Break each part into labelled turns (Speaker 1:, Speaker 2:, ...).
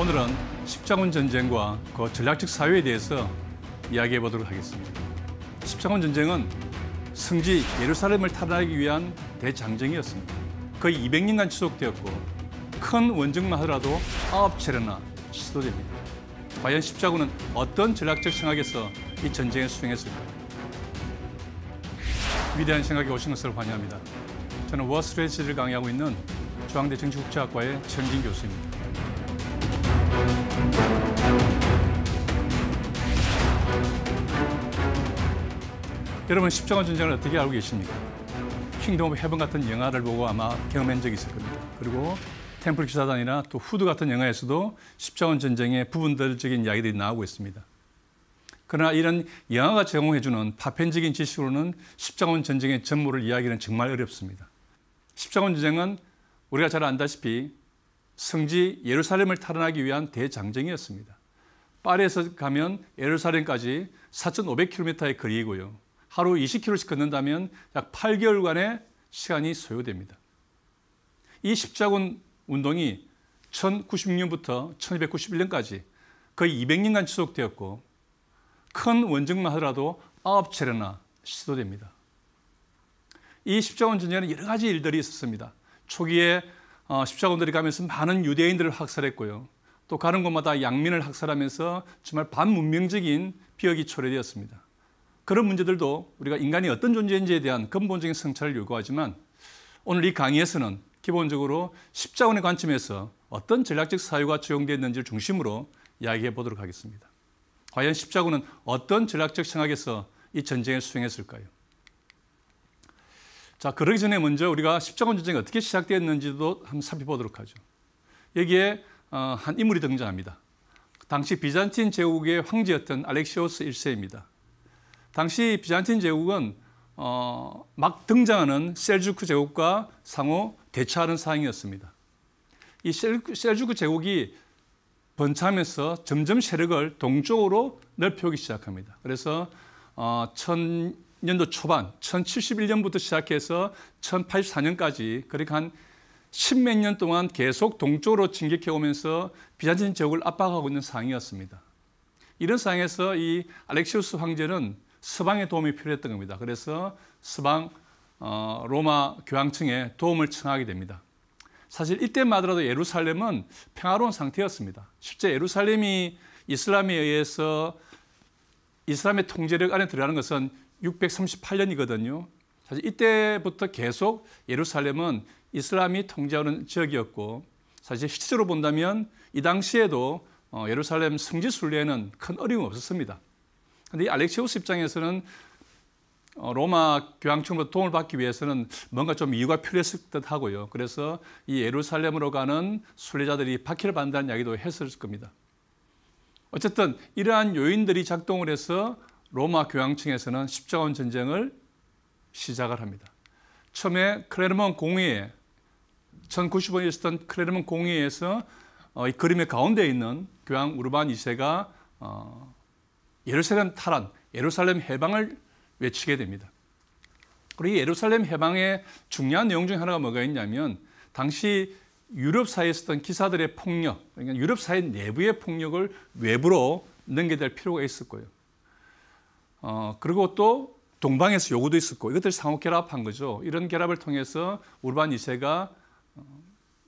Speaker 1: 오늘은 십자군 전쟁과 그 전략적 사유에 대해서 이야기해 보도록 하겠습니다. 십자군 전쟁은 성지 예루살렘을 탈환하기 위한 대장정이었습니다. 거의 200년간 지속되었고 큰 원정만 하더라도 9차례나 시도됩니다. 과연 십자군은 어떤 전략적 생각에서 이 전쟁에 수행했을까? 위대한 생각이 오신 것을 환영합니다. 저는 워스트레지를 강의하고 있는 중앙대 정치국제학과의 천진 교수입니다. 여러분 십자가 전쟁을 어떻게 알고 계십니까? 킹덤 오브 헤븐 같은 영화를 보고 아마 경험한 적이 있을 겁니다. 그리고 템플 기사단이나 또 후드 같은 영화에서도 십자가 전쟁의 부분들적인 이야기들이 나오고 있습니다. 그러나 이런 영화가 제공해주는 파편적인 지식으로는 십자가원 전쟁의 전모를 이야기는 정말 어렵습니다. 십자가원 전쟁은 우리가 잘 안다시피 성지 예루살렘을 탈환하기 위한 대장정이었습니다. 파리에서 가면 예루살렘까지 4,500km의 거리이고요. 하루 20km씩 걷는다면 약 8개월간의 시간이 소요됩니다. 이 십자군 운동이 1096년부터 1291년까지 거의 200년간 지속되었고 큰 원정만 하더라도 9차례나 시도됩니다. 이 십자군 전쟁에는 여러 가지 일들이 있었습니다. 초기에 어, 십자군들이 가면서 많은 유대인들을 학살했고요. 또 가는 곳마다 양민을 학살하면서 정말 반문명적인 비역이 초래되었습니다. 그런 문제들도 우리가 인간이 어떤 존재인지에 대한 근본적인 성찰을 요구하지만 오늘 이 강의에서는 기본적으로 십자군의 관점에서 어떤 전략적 사유가 적용되었는지를 중심으로 이야기해 보도록 하겠습니다. 과연 십자군은 어떤 전략적 생각에서 이 전쟁을 수행했을까요? 자, 그러기 전에 먼저 우리가 십자군 전쟁이 어떻게 시작되었는지도 한번 살펴보도록 하죠. 여기에 어, 한 인물이 등장합니다. 당시 비잔틴 제국의 황제였던 알렉시오스 1세입니다. 당시 비잔틴 제국은 어, 막 등장하는 셀주크 제국과 상호 대처하는 상황이었습니다. 이 셀주크 제국이 번참해서 점점 세력을 동쪽으로 넓혀오기 시작합니다. 그래서 어, 년도 초반 1071년부터 시작해서 1084년까지 그렇게까한 그러니까 십몇 년 동안 계속 동쪽으로 진격해 오면서 비잔틴 제국을 압박하고 있는 상황이었습니다. 이런 상황에서 이 알렉시우스 황제는 서방의 도움이 필요했던 겁니다. 그래서 서방 어, 로마 교황청에 도움을 청하게 됩니다. 사실 이때마더라도 예루살렘은 평화로운 상태였습니다. 실제 예루살렘이 이슬람에 의해서 이슬람의 통제력 안에 들어가는 것은 638년이거든요. 사실 이때부터 계속 예루살렘은 이슬람이 통제하는 지역이었고 사실 실제로 본다면 이 당시에도 어, 예루살렘 성지 순례에는 큰 어려움이 없었습니다. 그런데 알렉시오스 입장에서는 어, 로마 교황청으로 도움을 받기 위해서는 뭔가 좀 이유가 필요했을 듯 하고요. 그래서 이 예루살렘으로 가는 순례자들이 바퀴를 받는다는 이야기도 했을 겁니다. 어쨌든 이러한 요인들이 작동을 해서 로마 교황청에서는 십자가원 전쟁을 시작을 합니다. 처음에 크레르몬 공의회 1095년에 있었던 크레르몬 공의회에서 어, 이 그림의 가운데 있는 교황 우르반 2세가 어, 예루살렘 탈환, 예루살렘 해방을 외치게 됩니다. 그리고 예루살렘 해방의 중요한 내용 중 하나가 뭐가 있냐면 당시 유럽 사회에 있었던 기사들의 폭력, 그러니까 유럽 사회 내부의 폭력을 외부로 넘겨댈 필요가 있었고요. 어, 그리고 또 동방에서 요구도 있었고 이것들 상호결합한 거죠. 이런 결합을 통해서 우르반 2세가 어,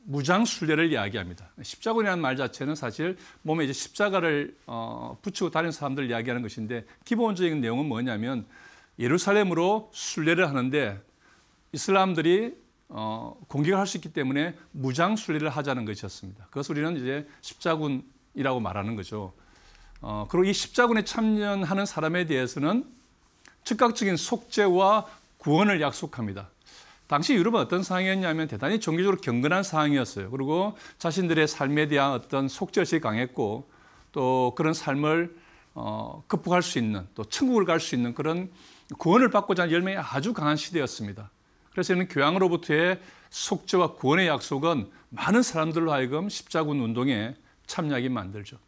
Speaker 1: 무장 순례를 이야기합니다. 십자군이라는 말 자체는 사실 몸에 이제 십자가를 어, 붙이고 다니는 사람들을 이야기하는 것인데 기본적인 내용은 뭐냐면 예루살렘으로 순례를 하는데 이슬람들이 어, 공격을 할 수 있기 때문에 무장 순례를 하자는 것이었습니다. 그것을 우리는 이제 십자군이라고 말하는 거죠. 어, 그리고 이 십자군에 참여하는 사람에 대해서는 즉각적인 속죄와 구원을 약속합니다. 당시 유럽은 어떤 상황이었냐면 대단히 종교적으로 경건한 상황이었어요. 그리고 자신들의 삶에 대한 어떤 속죄의이 강했고 또 그런 삶을 어, 극복할 수 있는 또 천국을 갈 수 있는 그런 구원을 받고자 하는 열망이 아주 강한 시대였습니다. 그래서 이는 교황으로부터의 속죄와 구원의 약속은 많은 사람들로 하여금 십자군 운동에 참여하게 만들죠.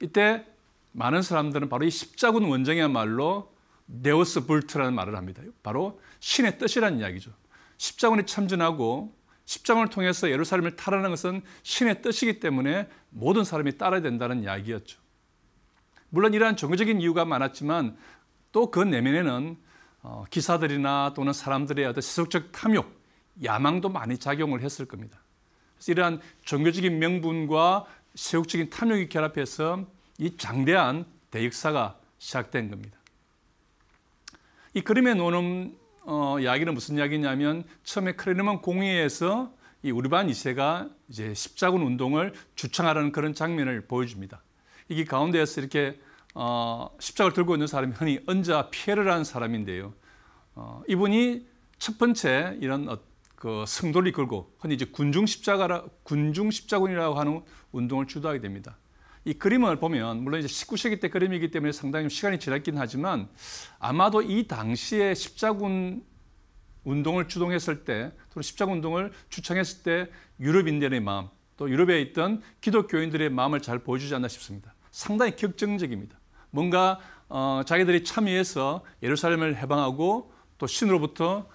Speaker 1: 이때 많은 사람들은 바로 이 십자군 원정이야말로 네오스 불트라는 말을 합니다. 바로 신의 뜻이라는 이야기죠. 십자군이 참전하고 십자군을 통해서 예루살렘을 탈환하는 것은 신의 뜻이기 때문에 모든 사람이 따라야 된다는 이야기였죠. 물론 이러한 종교적인 이유가 많았지만 또 그 내면에는 어, 기사들이나 또는 사람들의 어떤 세속적 탐욕, 야망도 많이 작용을 했을 겁니다. 그래서 이러한 종교적인 명분과 세속적인 탐욕이 결합해서 이 장대한 대역사가 시작된 겁니다. 이 그림에 노는 어, 이야기는 무슨 이야기냐면 처음에 크레르만 공회에서 이 우리반 2세가 이제 십자군 운동을 주창하라는 그런 장면을 보여줍니다. 이게 가운데에서 이렇게 어, 십자가를 들고 있는 사람이 흔히 은자 피에르라는 사람인데요. 어, 이분이 첫 번째 이런 어, 그 성도를 이끌고 흔히 이제 군중 십자가라 군중 십자군이라고 하는 운동을 주도하게 됩니다. 이 그림을 보면 물론 이제 19세기 때 그림이기 때문에 상당히 시간이 지났긴 하지만 아마도 이 당시에 십자군 운동을 주동했을 때 또는 십자군 운동을 추청했을 때 유럽 인들의 마음 또 유럽에 있던 기독교인들의 마음을 잘 보여주지 않나 싶습니다. 상당히 격정적입니다. 뭔가 어, 자기들이 참여해서 예루살렘을 해방하고 또 신으로부터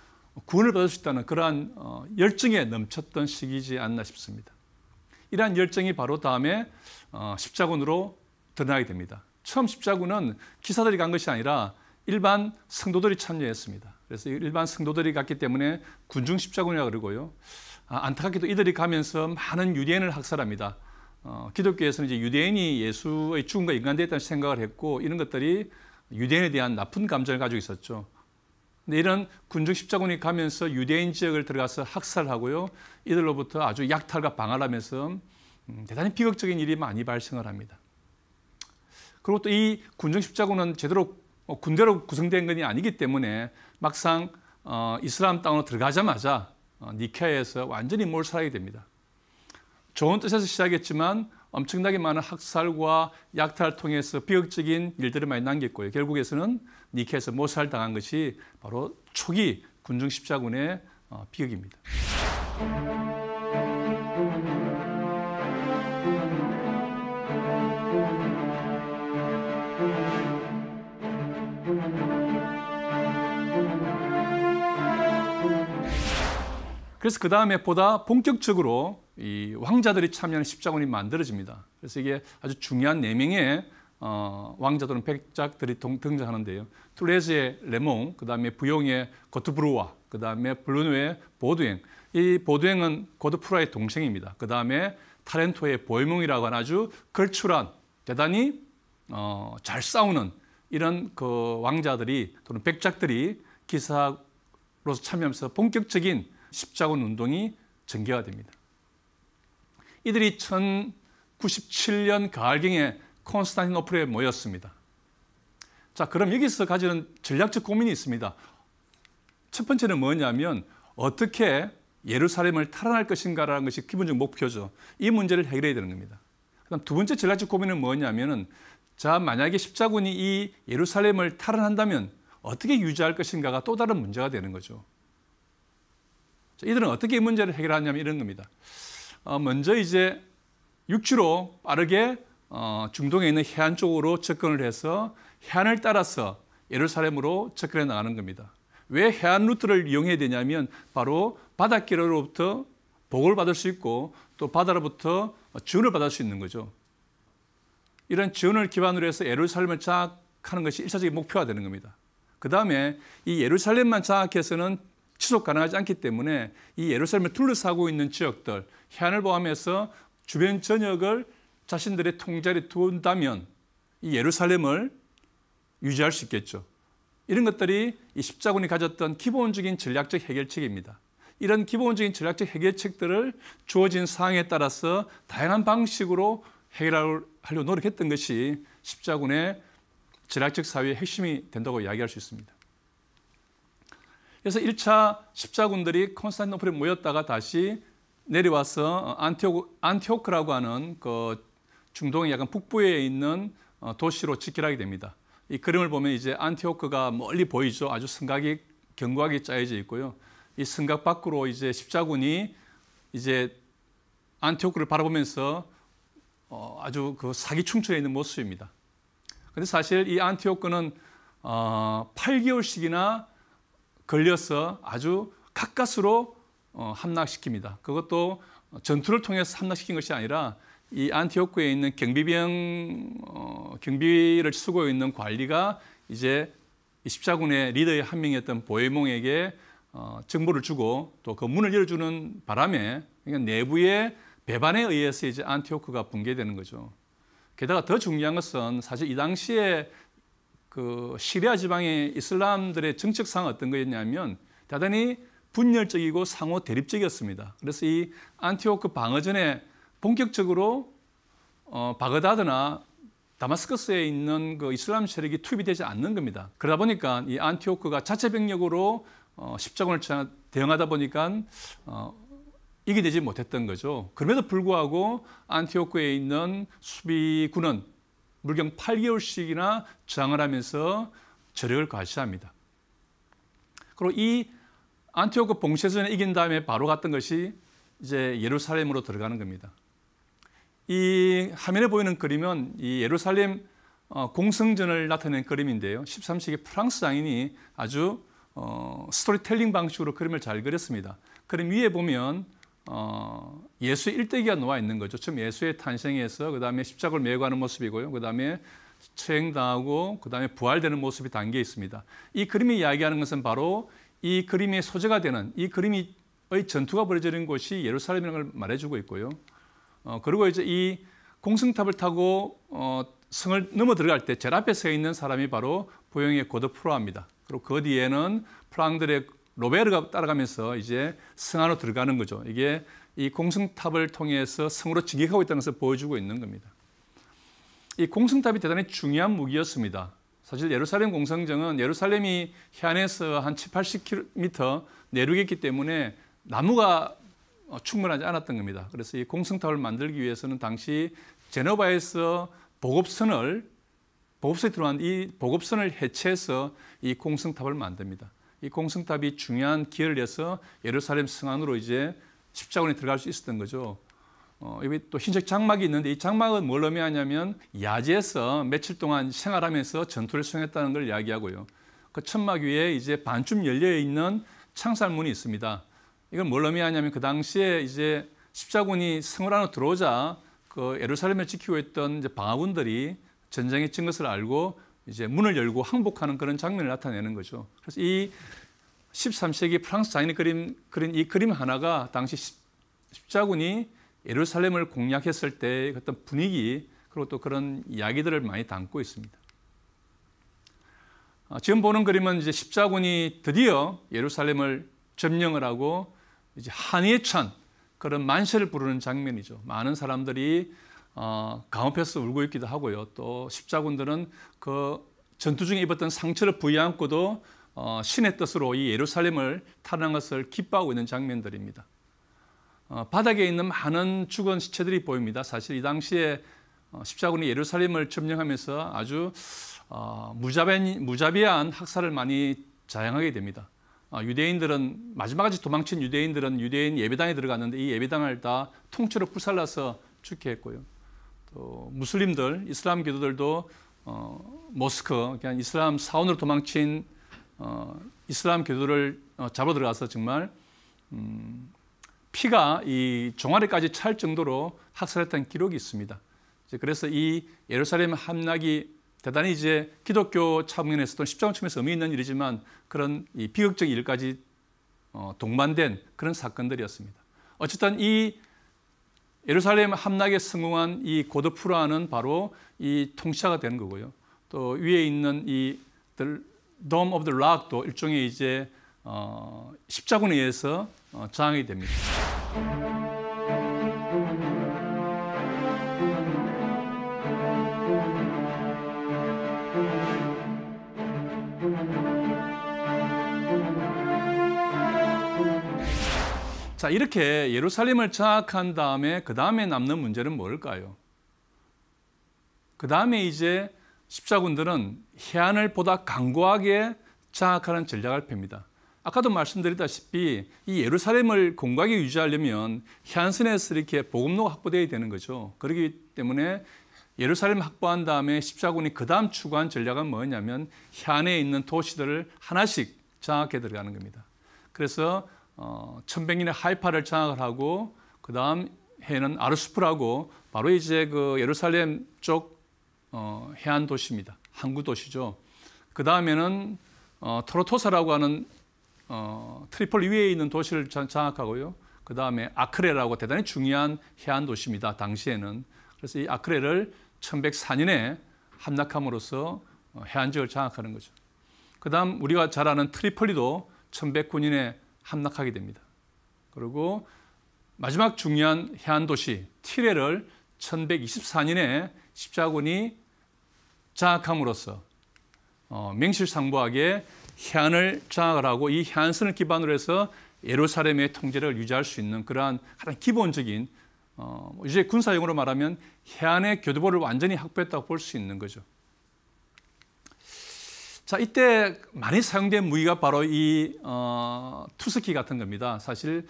Speaker 1: 구원을 받을 수 있다는 그러한 어, 열정에 넘쳤던 시기지 않나 싶습니다. 이러한 열정이 바로 다음에 어, 십자군으로 드러나게 됩니다. 처음 십자군은 기사들이 간 것이 아니라 일반 성도들이 참여했습니다. 그래서 일반 성도들이 갔기 때문에 군중 십자군이라고 그러고요. 아, 안타깝게도 이들이 가면서 많은 유대인을 학살합니다. 어, 기독교에서는 이제 유대인이 예수의 죽음과 인간됐다는 생각을 했고 이런 것들이 유대인에 대한 나쁜 감정을 가지고 있었죠. 이런 군중 십자군이 가면서 유대인 지역을 들어가서 학살하고요. 이들로부터 아주 약탈과 방어하면서 음, 대단히 비극적인 일이 많이 발생을 합니다. 그리고 또 이 군중 십자군은 제대로 어, 군대로 구성된 것이 아니기 때문에 막상 어, 이슬람 땅으로 들어가자마자 어, 니케아에서 완전히 몰살하게 됩니다. 좋은 뜻에서 시작했지만 엄청나게 많은 학살과 약탈을 통해서 비극적인 일들을 많이 남겼고요. 결국에서는 니케에서 모살당한 것이 바로 초기 군중 십자군의 어, 비극입니다. 그래서 그 다음에 보다 본격적으로 이 왕자들이 참여하는 십자군이 만들어집니다. 그래서 이게 아주 중요한 네 명의 어, 왕자들은 백작들이 등장하는데요. 툴레즈의 레몽, 그 다음에 부용의 거트브루와, 그 다음에 블루누의 보두행. 이 보두행은 고드프라의 동생입니다. 그 다음에 타렌토의 볼몽이라고 하는 아주 걸출한, 대단히 어, 잘 싸우는 이런 그 왕자들이 또는 백작들이 기사로서 참여하면서 본격적인 십자군 운동이 전개가 됩니다. 이들이 1097년 가을경에 콘스탄티노플에 모였습니다. 자, 그럼 여기서 가지는 전략적 고민이 있습니다. 첫 번째는 뭐냐면 어떻게 예루살렘을 탈환할 것인가라는 것이 기본적 목표죠. 이 문제를 해결해야 되는 겁니다. 그다음 두 번째 전략적 고민은 뭐냐면은 자 만약에 십자군이 이 예루살렘을 탈환한다면 어떻게 유지할 것인가가 또 다른 문제가 되는 거죠. 자, 이들은 어떻게 이 문제를 해결하냐면 이런 겁니다. 어, 먼저 이제 육지로 빠르게 어, 중동에 있는 해안 쪽으로 접근을 해서 해안을 따라서 예루살렘으로 접근해 나가는 겁니다. 왜 해안 루트를 이용해야 되냐면 바로 바닷길로부터 복을 받을 수 있고 또 바다로부터 지원을 받을 수 있는 거죠. 이런 지원을 기반으로 해서 예루살렘을 장악하는 것이 일차적인 목표가 되는 겁니다. 그 다음에 이 예루살렘만 장악해서는 지속 가능하지 않기 때문에 이 예루살렘을 둘러싸고 있는 지역들, 해안을 포함해서 주변 전역을 자신들의 통제를 두었다면 이 예루살렘을 유지할 수 있겠죠. 이런 것들이 이 십자군이 가졌던 기본적인 전략적 해결책입니다. 이런 기본적인 전략적 해결책들을 주어진 상황에 따라서 다양한 방식으로 해결하려고 노력했던 것이 십자군의 전략적 사회의 핵심이 된다고 이야기할 수 있습니다. 그래서 1차 십자군들이 콘스탄티노플에 모였다가 다시 내려와서 안티오, 안티오크라고 하는 그 중동의 약간 북부에 있는 어, 도시로 직결하게 됩니다. 이 그림을 보면 이제 안티오크가 멀리 보이죠. 아주 승각이 견고하게 짜여져 있고요. 이 승각 밖으로 이제 십자군이 이제 안티오크를 바라보면서 어, 아주 그 사기 충천에 있는 모습입니다. 근데 사실 이 안티오크는 어, 8개월씩이나 걸려서 아주 가까스로 어, 함락시킵니다. 그것도 전투를 통해서 함락시킨 것이 아니라 이 안티오크에 있는 경비병 어, 경비를 쓰고 있는 관리가 이제 십자군의 리더의 한 명이었던 보헤몽에게 어, 정보를 주고 또 그 문을 열어주는 바람에 그러니까 내부의 배반에 의해서 이제 안티오크가 붕괴되는 거죠. 게다가 더 중요한 것은 사실 이 당시에 그 시리아 지방의 이슬람들의 정책 상 어떤 거였냐면 대단히 분열적이고 상호 대립적이었습니다. 그래서 이 안티오크 방어전에 본격적으로 어, 바그다드나 다마스커스에 있는 그 이슬람 세력이 투입이 되지 않는 겁니다. 그러다 보니까 이 안티오크가 자체 병력으로 어, 십자군을 대응하다 보니까 어, 이기되지 못했던 거죠. 그럼에도 불구하고 안티오크에 있는 수비군은 물경 8개월씩이나 저항을 하면서 저력을 과시합니다. 그리고 이 안티오크 봉쇄전에 이긴 다음에 바로 갔던 것이 이제 예루살렘으로 들어가는 겁니다. 이 화면에 보이는 그림은 이 예루살렘 어, 공성전을 나타낸 그림인데요. 13세기 프랑스 장인이 아주 어, 스토리텔링 방식으로 그림을 잘 그렸습니다. 그림 위에 보면 어, 예수의 일대기가 놓아 있는 거죠. 처지 예수의 탄생에서 그 다음에 십자가를 메고 하는 모습이고요. 그 다음에 처행당하고 그 다음에 부활되는 모습이 담겨 있습니다. 이 그림이 이야기하는 것은 바로 이 그림의 소재가 되는 이 그림의 전투가 벌어지는 곳이 예루살렘이라는 걸 말해주고 있고요. 어, 그리고 이제 이 공승탑을 타고 어, 성을 넘어 들어갈 때 제일 앞에 서 있는 사람이 바로 보영의 고드 프로아입니다. 그리고 그 뒤에는 프랑들의 로베르가 따라가면서 이제 성 안으로 들어가는 거죠. 이게 이 공승탑을 통해서 성으로 직격하고 있다는 것을 보여주고 있는 겁니다. 이 공승탑이 대단히 중요한 무기였습니다. 사실 예루살렘 공성정은 예루살렘이 해안에서 한 7, 80km 내륙에 있기 때문에 나무가 어, 충분하지 않았던 겁니다. 그래서 이 공승탑을 만들기 위해서는 당시 제노바에서 보급선을 보급선에들어간이 보급선을 해체해서 이 공승탑을 만듭니다. 이 공승탑이 중요한 기여를 내서 예루살렘 성안으로 이제 십자군에 들어갈 수 있었던 거죠. 어, 여기 또 흰색 장막이 있는데 이 장막은 뭘 의미하냐면 야지에서 며칠 동안 생활하면서 전투를 수행했다는 걸 이야기하고요. 그 천막 위에 이제 반쯤 열려 있는 창살문이 있습니다. 이건 뭘 의미하냐면 그 당시에 이제 십자군이 성을 안으로 들어오자 그 예루살렘을 지키고 있던 이제 방화군들이 전쟁에친 것을 알고 이제 문을 열고 항복하는 그런 장면을 나타내는 거죠. 그래서 이 13세기 프랑스 장인이 그림, 그린 이 그림 하나가 당시 십자군이 예루살렘을 공략했을 때의 어떤 분위기 그리고 또 그런 이야기들을 많이 담고 있습니다. 아, 지금 보는 그림은 이제 십자군이 드디어 예루살렘을 점령을 하고 이제 한의에 찬 그런 만세를 부르는 장면이죠. 많은 사람들이 어, 강호패서 울고 있기도 하고요. 또 십자군들은 그 전투 중에 입었던 상처를 부여안고도 어, 신의 뜻으로 이 예루살렘을 탈환한 것을 기뻐하고 있는 장면들입니다. 어, 바닥에 있는 많은 죽은 시체들이 보입니다. 사실 이 당시에 어, 십자군이 예루살렘을 점령하면서 아주 어, 무자비 무자비한 학살을 많이 자행하게 됩니다. 어, 유대인들은 마지막까지 도망친 유대인들은 유대인 예배당에 들어갔는데 이 예배당을 다 통째로 불살라서 죽게 했고요. 또 무슬림들, 이슬람 교도들도 어, 모스크, 그냥 이슬람 사원으로 도망친 어, 이슬람 교도를 어, 잡아 들어가서 정말 음, 피가 이 종아리까지 찰 정도로 학살했던 기록이 있습니다. 그래서 이 예루살렘 함락이 대단히 이제 기독교 차문에서도 십자군 측면에서 의미 있는 일이지만 그런 이비극적 일까지 어, 동반된 그런 사건들이었습니다. 어쨌든 이 예루살렘 함락에 성공한 이 고드푸라는 바로 이 통치자가 되는 거고요. 또 위에 있는 이 Dome of the Rock도 일종의 이제 어, 십자군에 의해서 어, 저항이 됩니다. 자, 이렇게 예루살렘을 장악한 다음에 그 다음에 남는 문제는 뭘까요? 그 다음에 이제 십자군들은 해안을 보다 강고하게 장악하는 전략을 펴니다 아까도 말씀드렸다시피 이 예루살렘을 공고하게 유지하려면 해안선에서 이렇게 보급로가 확보되어야 되는 거죠. 그렇기 때문에 예루살렘 확보한 다음에 십자군이 그 다음 추구한 전략은 뭐냐면 해안에 있는 도시들을 하나씩 장악해 들어가는 겁니다. 그래서 어, 천백인의 하이파를 장악을 하고 그 다음 해는 아르수프라고 바로 이제 그 예루살렘 쪽 어, 해안 도시입니다. 항구 도시죠. 그 다음에는 어, 트로토사라고 하는 어, 트리폴 위에 있는 도시를 장악하고요. 그 다음에 아크레라고 대단히 중요한 해안 도시입니다. 당시에는 그래서 이 아크레를 1104년에 함락함으로써 어, 해안 지역을 장악하는 거죠. 그 다음 우리가 잘 아는 트리폴리도 1109년에 함락하게 됩니다. 그리고 마지막 중요한 해안 도시 티레를 1124년에 십자군이 장악함으로써 어, 명실상부하게 해안을 장악을 하고 이 해안선을 기반으로 해서 예루살렘의 통제를 유지할 수 있는 그러한 가장 기본적인 어, 뭐 이제 군사용으로 말하면 해안의 교두보를 완전히 확보했다고 볼 수 있는 거죠. 자, 이때 많이 사용된 무기가 바로 이 어, 투스키 같은 겁니다. 사실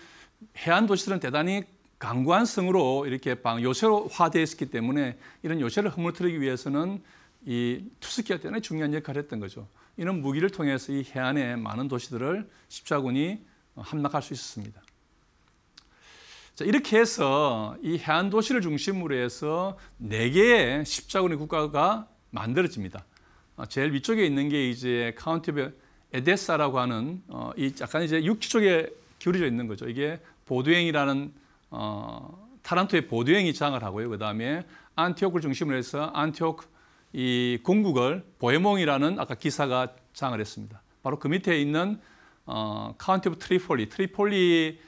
Speaker 1: 해안 도시들은 대단히 강구한 성으로 이렇게 방, 요새로 화되어 있었기 때문에 이런 요새를 허물뜨리기 위해서는 이 투스키가 대단히 중요한 역할을 했던 거죠. 이런 무기를 통해서 이 해안의 많은 도시들을 십자군이 함락할 수 있었습니다. 자, 이렇게 해서 이 해안 도시를 중심으로 해서 네개의 십자군의 국가가 만들어집니다. 어, 제일 위쪽에 있는 게 이제 카운티 브 에데사라고 하는 어, 이 약간 이제 육지 쪽에 기울어져 있는 거죠. 이게 보드행이라는 어, 타란토의 보드행이 장을 하고요. 그 다음에 안티오크를 중심으로 해서 안티오크 이 공국을 보헤몽이라는 아까 기사가 장을 했습니다. 바로 그 밑에 있는 어, 카운티 오브 트리폴리, 트리폴리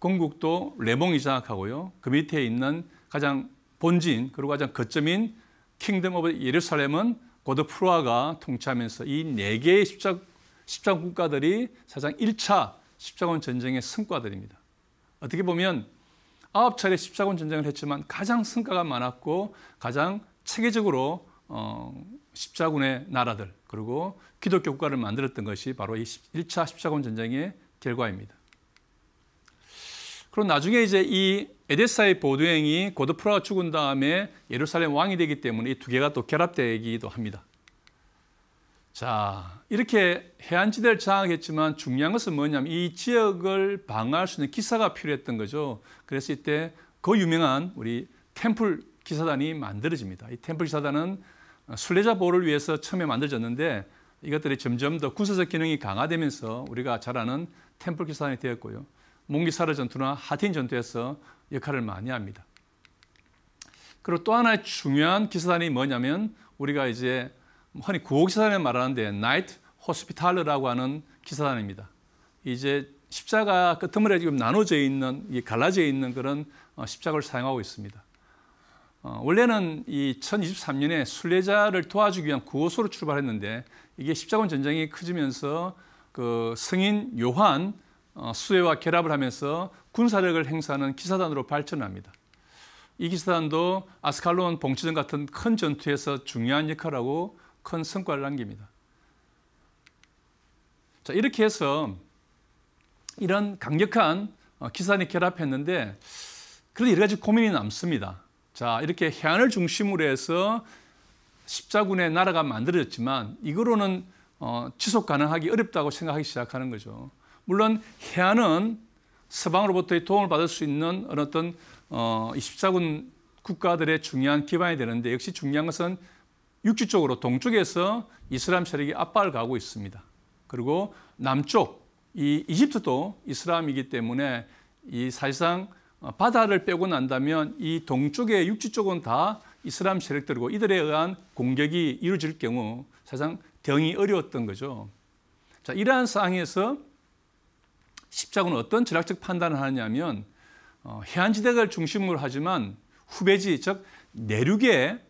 Speaker 1: 공국도 레몽이 장악하고요. 그 밑에 있는 가장 본진 그리고 가장 거점인 킹덤 오브 예루살렘은 고드프로아가 통치하면서 이 네 개의 십자, 십자 국가들이 사상 1차 십자군 전쟁의 승과들입니다. 어떻게 보면 아홉 차례 십자군 전쟁을 했지만 가장 승가가 많았고 가장 체계적으로 어, 십자군의 나라들 그리고 기독교 국가를 만들었던 것이 바로 이 1차 십자군 전쟁의 결과입니다. 그럼 나중에 이제 이 에데사의 보도행이 고드프라가 죽은 다음에 예루살렘 왕이 되기 때문에 이 두 개가 또 결합되기도 합니다. 자, 이렇게 해안지대를 장악했지만 중요한 것은 뭐냐면 이 지역을 방어할 수 있는 기사가 필요했던 거죠. 그래서 이때 그 유명한 우리 템플 기사단이 만들어집니다. 이 템플 기사단은 순례자 보호를 위해서 처음에 만들어졌는데 이것들이 점점 더 군사적 기능이 강화되면서 우리가 잘 아는 템플 기사단이 되었고요. 몽기사르 전투나 하틴 전투에서 역할을 많이 합니다. 그리고 또 하나의 중요한 기사단이 뭐냐면 우리가 이제 흔히 구호기사단에 말하는데 나이트 호스피탈러라고 하는 기사단입니다. 이에 십자가 끝머리에 그 지금 나눠져 있는 갈라져 있는 그런 어, 십자가를 사용하고 있습니다. 어, 원래는 이 1023년에 순례자를 도와주기 위한 구호소로 출발했는데 이게 십자군 전쟁이 커지면서 그 성인 요한 어, 수혜와 결합을 하면서 군사력을 행사하는 기사단으로 발전합니다. 이 기사단도 아스칼론 봉치전 같은 큰 전투에서 중요한 역할하고 큰 성과를 남깁니다. 자, 이렇게 해서 이런 강력한 어, 기사단이 결합했는데 그런데 여러 가지 고민이 남습니다. 자, 이렇게 해안을 중심으로 해서 십자군의 나라가 만들어졌지만 이거로는 어, 지속 가능하기 어렵다고 생각하기 시작하는 거죠. 물론 해안은 서방으로부터의 도움을 받을 수 있는 어떤 어, 24군 국가들의 중요한 기반이 되는데 역시 중요한 것은 육지 쪽으로 동쪽에서 이슬람 세력이 압박을 가고 있습니다. 그리고 남쪽 이 이집트도 이슬람이기 때문에 이 사실상 어, 바다를 빼고 난다면 이 동쪽의 육지 쪽은 다 이슬람 세력들이고 이들에 의한 공격이 이루어질 경우 사실상 대응이 어려웠던 거죠. 자, 이러한 상황에서 십자군은 어떤 전략적 판단을 하느냐면 어, 해안지대를 중심으로 하지만 후배지 즉 내륙에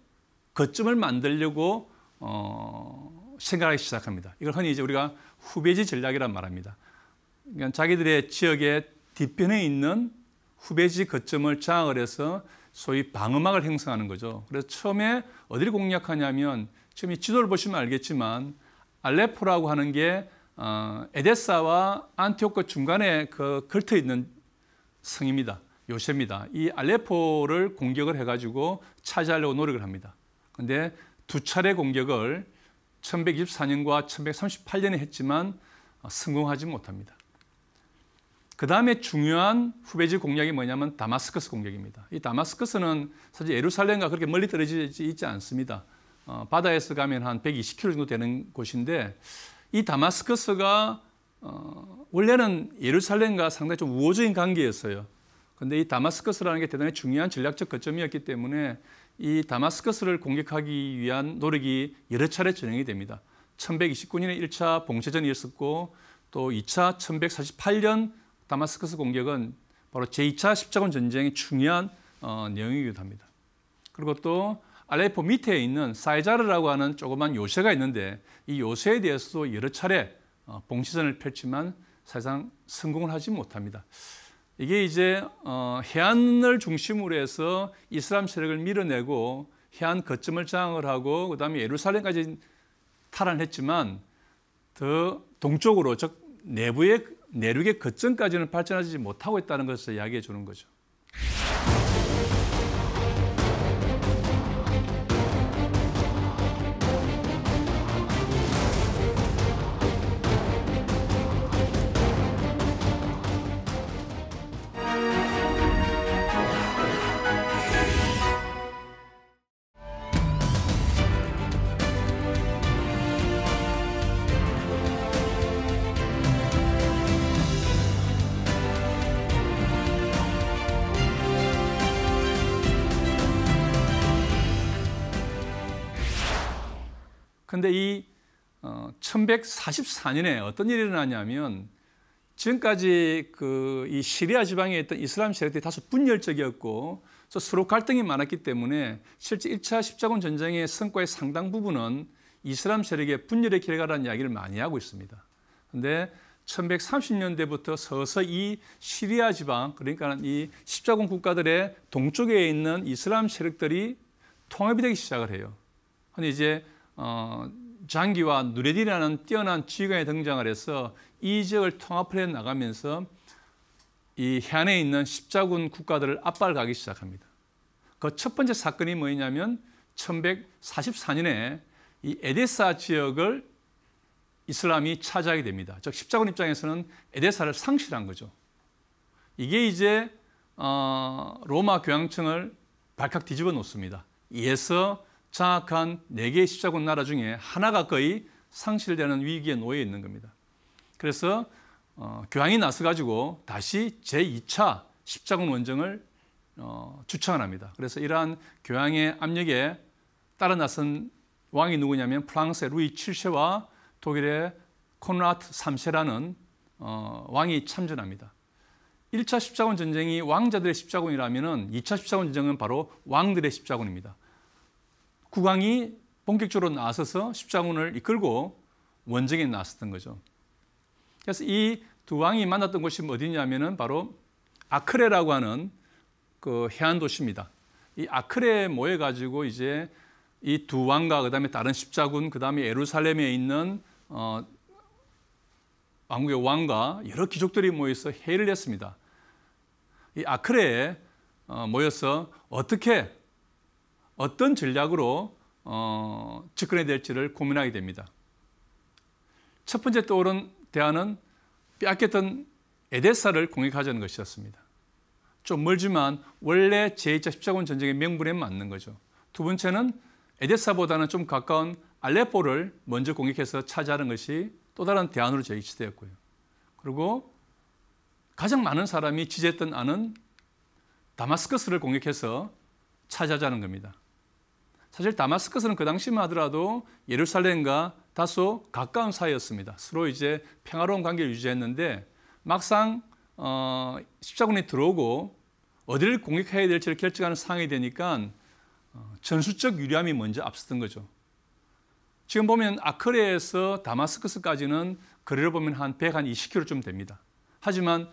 Speaker 1: 거점을 만들려고 어, 생각하기 시작합니다. 이걸 흔히 이제 우리가 후배지 전략이란 말합니다. 그러니까 자기들의 지역의 뒷편에 있는 후배지 거점을 장악을 해서 소위 방어막을 형성하는 거죠. 그래서 처음에 어디를 공략하냐면 지금 이 지도를 보시면 알겠지만 알레포라고 하는 게 어, 에데사와 안티오크 중간에 그 걸터 있는 성입니다. 요셉입니다. 이 알레포를 공격을 해가지고 차지하려고 노력을 합니다. 근데 두 차례 공격을 1124년과 1138년에 했지만 어, 성공하지 못합니다. 그 다음에 중요한 후배지 공략이 뭐냐면 다마스커스 공격입니다. 이 다마스커스는 사실 예루살렘과 그렇게 멀리 떨어지지 있지 않습니다. 어, 바다에서 가면 한 120km 정도 되는 곳인데 이 다마스커스가 어, 원래는 예루살렘과 상당히 좀 우호적인 관계였어요. 근데 이 다마스커스라는 게 대단히 중요한 전략적 거점이었기 때문에 이 다마스커스를 공격하기 위한 노력이 여러 차례 진행이 됩니다. 1129년에 1차 봉쇄전이 있었고 또 2차 1148년 다마스커스 공격은 바로 제2차 십자군 전쟁의 중요한 어, 내용이기도 합니다. 그리고 또 알레포 밑에 있는 사이자르라고 하는 조그만 요새가 있는데 이 요새에 대해서도 여러 차례 어, 봉시전을 펼치만 사실상 성공을 하지 못합니다. 이게 이제 어, 해안을 중심으로 해서 이슬람 세력을 밀어내고 해안 거점을 장악을 하고 그다음에 예루살렘까지 탈환 했지만 더 동쪽으로 즉 내부의 내륙의 거점까지는 발전하지 못하고 있다는 것을 이야기해 주는 거죠. 1144년에 어떤 일이 일어나냐면 지금까지 그 이 시리아 지방에 있던 이슬람 세력들이 다소 분열적이었고 또 서로 갈등이 많았기 때문에 실제 1차 십자군 전쟁의 성과의 상당 부분은 이슬람 세력의 분열의 길에 가라는 이야기를 많이 하고 있습니다. 그런데 1130년대부터 서서히 시리아 지방 그러니까 이 십자군 국가들의 동쪽에 있는 이슬람 세력들이 통합이 되기 시작을 해요. 근데 이제 어 장기와 누레디라는 뛰어난 지휘관이 등장을 해서 이 지역을 통합을 해 나가면서 이 해안에 있는 십자군 국가들을 압박하기 시작합니다. 그 첫 번째 사건이 뭐냐면 1144년에 이 에데사 지역을 이슬람이 차지하게 됩니다. 즉 십자군 입장에서는 에데사를 상실한 거죠. 이게 이제 어, 로마 교황청을 발칵 뒤집어 놓습니다. 이에서 장악한 네 개의 십자군 나라 중에 하나 가 거의 상실되는 위기에 놓여 있는 겁니다. 그래서 어, 교황이 나서가지고 다시 제2차 십자군 원정을 어, 주창 합니다. 그래서 이러한 교황의 압력에 따라 나선 왕이 누구냐면 프랑스의 루이 7세와 독일의 콘라트 3세라는 어, 왕이 참전합니다. 1차 십자군 전쟁이 왕자들의 십자군이라면 2차 십자군 전쟁은 바로 왕들의 십자군입니다. 국왕이 본격적으로 나서서 십자군을 이끌고 원정에 나섰던 거죠. 그래서 이 두 왕이 만났던 곳이 어디냐면은 바로 아크레라고 하는 그 해안 도시입니다. 이 아크레에 모여 가지고 이제 이 두 왕과 그다음에 다른 십자군 그다음에 예루살렘에 있는 어 왕국의 왕과 여러 귀족들이 모여서 회의를 했습니다. 이 아크레에 어, 모여서 어떻게 어떤 전략으로 어, 접근해야 될지를 고민하게 됩니다. 첫 번째 떠오른 대안은 빼앗겼던 에데사를 공격하자는 것이었습니다. 좀 멀지만 원래 제2차 십자군 전쟁의 명분에 맞는 거죠. 두 번째는 에데사보다는 좀 가까운 알레포를 먼저 공격해서 차지하는 것이 또 다른 대안으로 제시되었고요. 그리고 가장 많은 사람이 지지했던 안은 다마스커스를 공격해서 차지하자는 겁니다. 사실 다마스커스는 그 당시만 하더라도 예루살렘과 다소 가까운 사이였습니다. 서로 이제 평화로운 관계를 유지했는데 막상 어, 십자군이 들어오고 어디를 공격해야 될지를 결정하는 상황이 되니까 어, 전술적 유리함이 먼저 앞섰던 거죠. 지금 보면 아크레에서 다마스커스까지는 거리를 보면 한1 20km쯤 됩니다. 하지만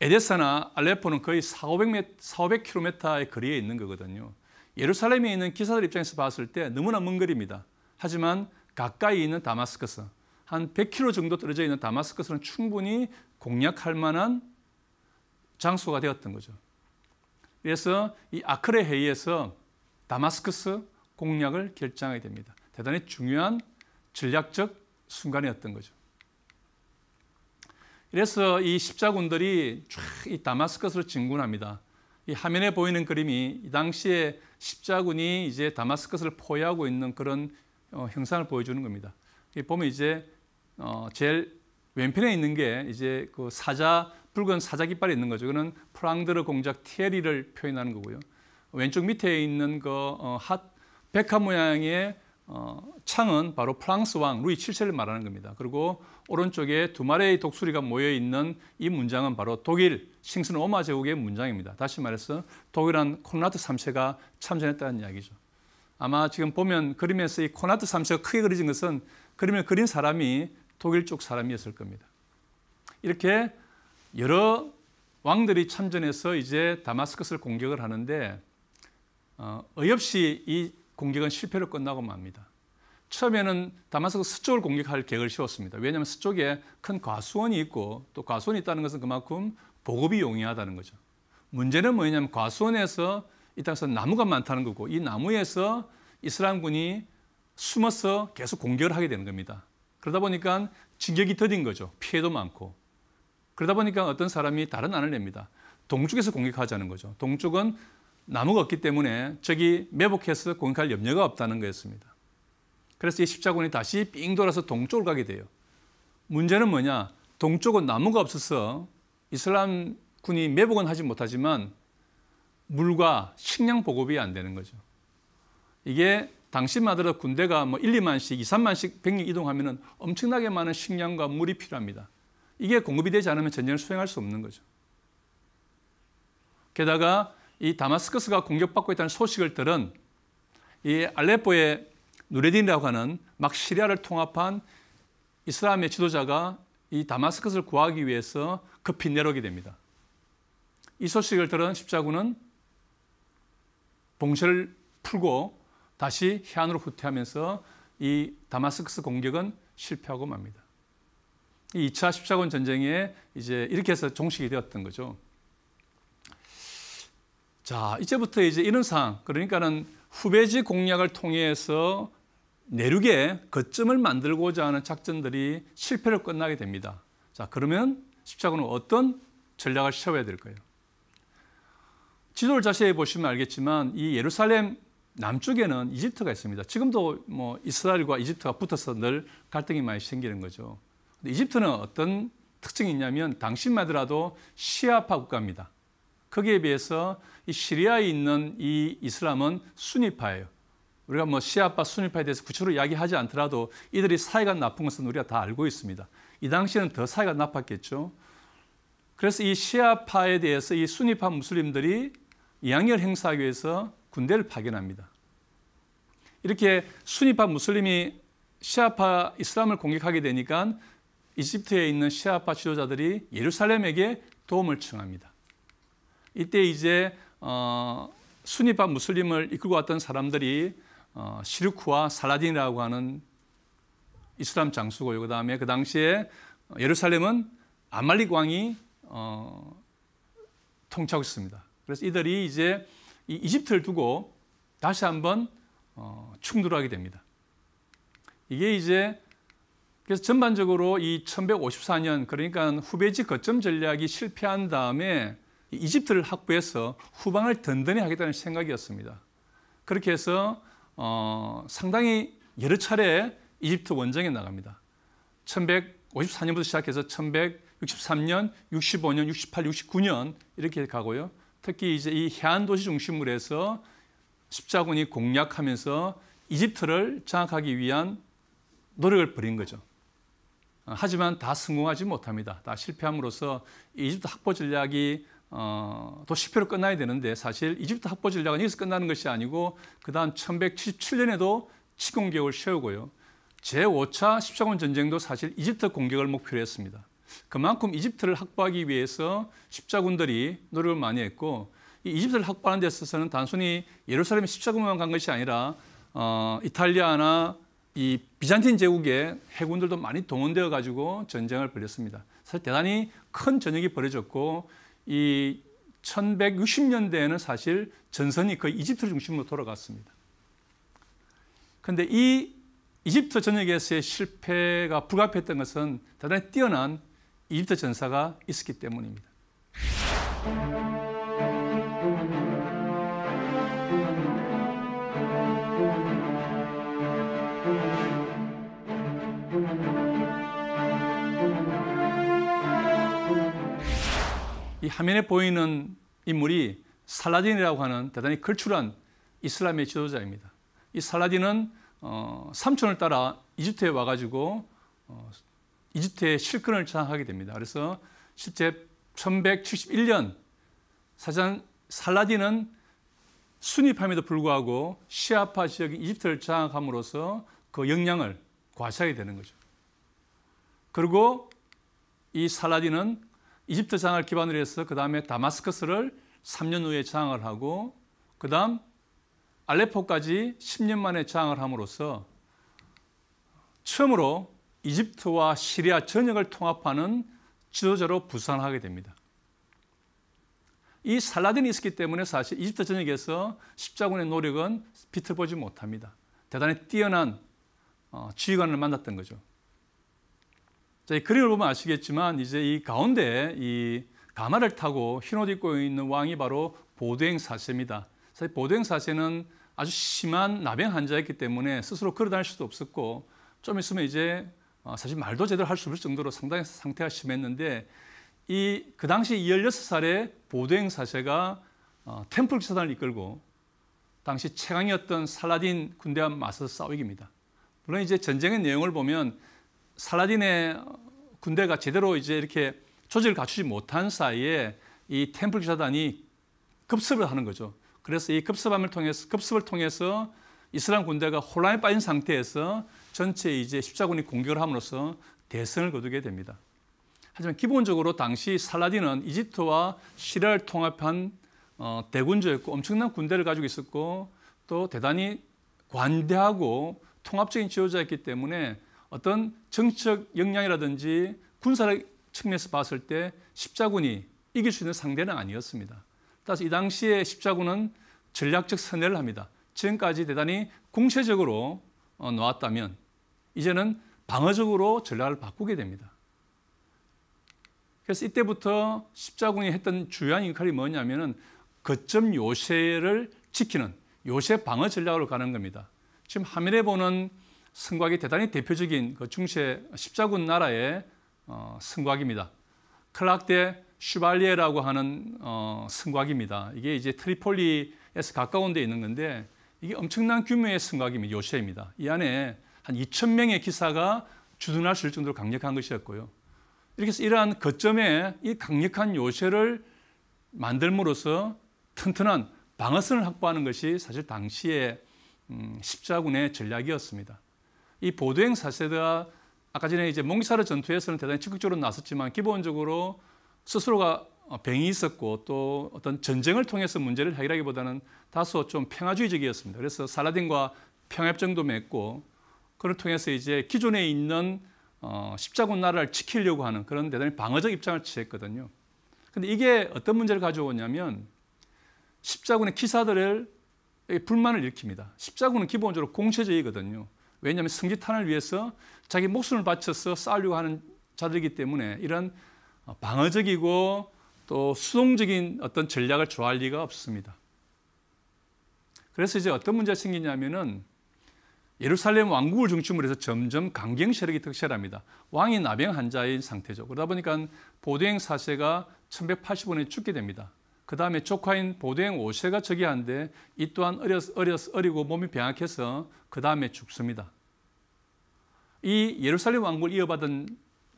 Speaker 1: 에데사나 알레포는 거의 4,500km의 거리에 있는 거거든요. 예루살렘에 있는 기사들 입장에서 봤을 때 너무나 먼 거리입니다. 하지만 가까이 있는 다마스커스, 한 100km 정도 떨어져 있는 다마스커스는 충분히 공략할 만한 장소가 되었던 거죠. 그래서 이 아크레 회의에서 다마스커스 공략을 결정하게 됩니다. 대단히 중요한 전략적 순간이었던 거죠. 그래서 이 십자군들이 쫙이 다마스커스를 진군합니다. 이 화면에 보이는 그림이 이 당시에 십자군이 이제 다마스커스를 포위하고 있는 그런 어, 형상을 보여주는 겁니다. 보면 이제 어, 제일 왼편에 있는 게 이제 그 사자 붉은 사자 깃발이 있는 거죠. 그는 프랑드르 공작 티에리를 표현하는 거고요. 왼쪽 밑에 있는 그 어, 핫 백화 모양의 어, 창은 바로 프랑스 왕 루이 7세를 말하는 겁니다. 그리고 오른쪽에 두 마리의 독수리가 모여 있는 이 문장은 바로 독일 싱슨 오마 제국의 문장입니다. 다시 말해서 독일한 콘라드 3세가 참전했다는 이야기죠. 아마 지금 보면 그림에서 이 콘라드 3세가 크게 그려진 것은 그림을 그린 사람이 독일 쪽 사람이었을 겁니다. 이렇게 여러 왕들이 참전해서 이제 다마스커스를 공격을 하는데 어, 어없이이 공격은 실패로 끝나고 맙니다. 처음에는 다마스크 서쪽을 공격할 계획을 세웠습니다. 왜냐하면 서쪽에 큰 과수원이 있고 또 과수원이 있다는 것은 그만큼 보급이 용이하다는 거죠. 문제는 뭐냐면 과수원에서 이 땅에서 나무가 많다는 거고 이 나무에서 이스라엘군이 숨어서 계속 공격을 하게 되는 겁니다. 그러다 보니까 진격이 더딘 거죠. 피해도 많고. 그러다 보니까 어떤 사람이 다른 안을 냅니다. 동쪽에서 공격하자는 거죠. 동쪽은 나무가 없기 때문에 저기 매복해서 공격할 염려가 없다는 거였습니다. 그래서 이 십자군이 다시 삥 돌아서 동쪽으 가게 돼요. 문제는 뭐냐? 동쪽은 나무가 없어서 이슬람 군이 매복은 하지 못하지만 물과 식량 보급이 안 되는 거죠. 이게 당시마다 군대가 뭐 1, 2만씩, 2, 3만씩 병력 이동하면 엄청나게 많은 식량과 물이 필요합니다. 이게 공급이 되지 않으면 전쟁을 수행할 수 없는 거죠. 게다가 이 다마스커스가 공격받고 있다는 소식을 들은 이 알레포의 누레딘이라고 하는 막 시리아를 통합한 이스라엘의 지도자가 이 다마스커스를 구하기 위해서 급히 내려오게 됩니다. 이 소식을 들은 십자군은 봉쇄를 풀고 다시 해안으로 후퇴하면서 이 다마스커스 공격은 실패하고 맙니다. 이 2차 십자군 전쟁에 이제 이렇게 해서 종식이 되었던 거죠. 자, 이제부터 이제 이런 상, 그러니까는 후배지 공략을 통해서 내륙에 거점을 만들고자 하는 작전들이 실패로 끝나게 됩니다. 자, 그러면 십자군은 어떤 전략을 세워야 될까요? 지도를 자세히 보시면 알겠지만 이 예루살렘 남쪽에는 이집트가 있습니다. 지금도 뭐 이스라엘과 이집트가 붙어서 늘 갈등이 많이 생기는 거죠. 이집트는 어떤 특징이 있냐면 당신만더라도 시아파 국가입니다. 거기에 비해서 이 시리아에 있는 이 이슬람은 순위파예요. 우리가 뭐 시아파 순위파에 대해서 구체적으로 이야기하지 않더라도 이들이 사이가 나쁜 것은 우리가 다 알고 있습니다. 이 당시에는 더 사이가 나빴겠죠. 그래서 이 시아파에 대해서 이 순위파 무슬림들이 양열 행사하기 위해서 군대를 파견합니다. 이렇게 순위파 무슬림이 시아파 이슬람을 공격하게 되니까 이집트에 있는 시아파 지도자들이 예루살렘에게 도움을 청합니다. 이때 이제 어, 순위파 무슬림을 이끌고 왔던 사람들이 어, 시르크와 살라딘이라고 하는 이슬람 장수고요. 그 다음에 그 당시에 어, 예루살렘은 아말릭 왕이 어, 통치하고 있습니다. 그래서 이들이 이제 이 이집트를 두고 다시 한번 어, 충돌하게 됩니다. 이게 이제 그래서 전반적으로 이 1154년 그러니까 후베지 거점 전략이 실패한 다음에 이집트를 확보해서 후방을 든든히 하겠다는 생각이었습니다. 그렇게 해서 어, 상당히 여러 차례 이집트 원정에 나갑니다. 1154년부터 시작해서 1163년, 65년, 68, 69년 이렇게 가고요. 특히 이제 이 해안 도시 중심으로 해서 십자군이 공략하면서 이집트를 장악하기 위한 노력을 벌인 거죠. 하지만 다 성공하지 못합니다. 다 실패함으로써 이집트 확보 전략이 어, 또 10표로 끝나야 되는데 사실 이집트 학보 전략은 여기서 끝나는 것이 아니고 그 다음 1177년에도 치공개월을 세우고요. 제5차 십자군 전쟁도 사실 이집트 공격을 목표로 했습니다. 그만큼 이집트를 확보하기 위해서 십자군들이 노력을 많이 했고 이 이집트를 확보하는 데 있어서는 단순히 예루살렘 십자군만 간 것이 아니라 어, 이탈리아나 이 비잔틴 제국의 해군들도 많이 동원되어 가지고 전쟁을 벌였습니다. 사실 대단히 큰 전역이 벌어졌고 이 1160년대에는 사실 전선이 거의 이집트 중심으로 돌아갔습니다. 그런데 이 이집트 전역에서의 실패가 불가피했던 것은 대단히 뛰어난 이집트 전사가 있었기 때문입니다. 화면에 보이는 인물이 살라딘이라고 하는 대단히 걸출한 이슬람의 지도자입니다. 이 살라딘은 어, 삼촌을 따라 이집트에 와가지고 어, 이집트의 실권을 장악하게 됩니다. 그래서 실제 1171년 사장 살라딘은 순위파에도 불구하고 시아파 지역인 이집트를 장악함으로써 그 영향을 과시하게 되는 거죠. 그리고 이 살라딘은 이집트 장을 기반으로 해서 그 다음에 다마스커스를 3년 후에 장을 하고 그 다음 알레포까지 10년 만에 장을 함으로써 처음으로 이집트와 시리아 전역을 통합하는 지도자로 부산하게 됩니다. 이 살라딘이 있었기 때문에 사실 이집트 전역에서 십자군의 노력은 비틀보지 못합니다. 대단히 뛰어난 어, 지휘관을 만났던 거죠. 자, 이 그림을 보면 아시겠지만 이제 이 가운데 이 가마를 타고 흰옷 입고 있는 왕이 바로 보도행 사세입니다. 사실 보도행 사세는 아주 심한 나병 환자였기 때문에 스스로 걸어다닐 수도 없었고 좀 있으면 이제 어, 사실 말도 제대로 할 수 없을 정도로 상당히 상태가 심했는데 이 그 당시 16살의 보도행 사세가 어, 템플 기사단을 이끌고 당시 최강이었던 살라딘 군대와 맞서 싸우기입니다. 물론 이제 전쟁의 내용을 보면 살라딘의 군대가 제대로 이제 이렇게 조직을 갖추지 못한 사이에 이 템플 기사단이 급습을 하는 거죠. 그래서 이 급습함을 통해서 급습을 통해서 이스라 군대가 혼란에 빠진 상태에서 전체 이제 십자군이 공격을 함으로써 대승을 거두게 됩니다. 하지만 기본적으로 당시 살라딘은 이집트와 시리아를 통합한 어, 대군주였고 엄청난 군대를 가지고 있었고 또 대단히 관대하고 통합적인 지도자였기 때문에 어떤 정치적 역량이라든지 군사적 측면에서 봤을 때 십자군이 이길 수 있는 상대는 아니었습니다. 따라서 이 당시에 십자군은 전략적 선회를 합니다. 지금까지 대단히 공세적으로 놓았다면 어, 이제는 방어적으로 전략을 바꾸게 됩니다. 그래서 이때부터 십자군이 했던 주요한 역할이 뭐냐면은 거점 요새를 지키는 요새 방어 전략으로 가는 겁니다. 지금 화면에 보는 승곽이 대단히 대표적인 그 중세 십자군 나라의 어, 승곽입니다. 클락대 슈발리에라고 하는 어, 승곽입니다. 이게 이제 트리폴리에서 가까운 데 있는 건데 이게 엄청난 규모의 승곽입니다. 요새입니다. 이 안에 한 2천 명의 기사가 주둔할 수 있을 정도로 강력한 것이었고요. 이렇게 해서 이러한 거점에 이 강력한 요새를 만들므로써 튼튼한 방어선을 확보하는 것이 사실 당시의 음, 십자군의 전략이었습니다. 이 보도행 사세대가 아까 전에 이제 몽기사르 전투에서는 대단히 적극적으로 나섰지만 기본적으로 스스로가 병이 어, 있었고 또 어떤 전쟁을 통해서 문제를 해결하기보다는 다소 좀 평화주의적이었습니다. 그래서 살라딘과 평화협정도 맺고 그를 통해서 이제 기존에 있는 어, 십자군 나라를 지키려고 하는 그런 대단히 방어적 입장을 취했거든요. 근데 이게 어떤 문제를 가져오냐면 십자군의 기사들을 불만을 일으킵니다. 십자군은 기본적으로 공체적이거든요 왜냐하면 성지탄을 위해서 자기 목숨을 바쳐서 싸우려고 하는 자들이기 때문에 이런 어, 방어적이고 또 수동적인 어떤 전략을 좋아할 리가 없습니다. 그래서 이제 어떤 문제가 생기냐면은 예루살렘 왕국을 중심으로 해서 점점 강경 세력이 득세합니다. 왕이 나병 환자인 상태죠. 그러다 보니까 보도행 사세가 1185년에 죽게 됩니다. 그 다음에 조카인 보도행 5세가 저기한데 이 또한 어려서 어려서 어리고 몸이 병약해서 그 다음에 죽습니다. 이 예루살렘 왕국을 이어받은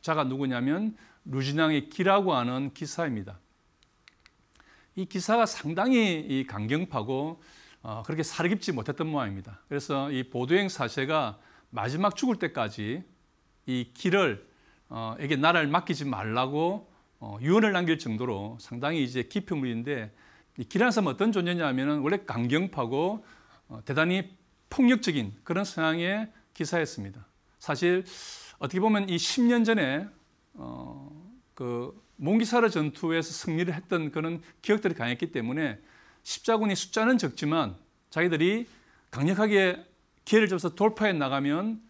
Speaker 1: 자가 누구냐면 루진왕의 기라고 하는 기사입니다. 이 기사가 상당히 강경파고 어, 그렇게 사려깊지 못했던 모양입니다. 그래서 이 보도행 사세가 마지막 죽을 때까지 이 길을 어, 에게 나라를 맡기지 말라고 어, 유언을 남길 정도로 상당히 이제 깊은 분인데 이 기라섬 어떤 존재냐면은 하 원래 강경파고 어, 대단히 폭력적인 그런 성향의 기사였습니다. 사실 어떻게 보면 이 10년 전에 어, 그 몽기사르 전투에서 승리를 했던 그런 기억들이 강했기 때문에 십자군이 숫자는 적지만 자기들이 강력하게 기회를 잡아서 돌파해 나가면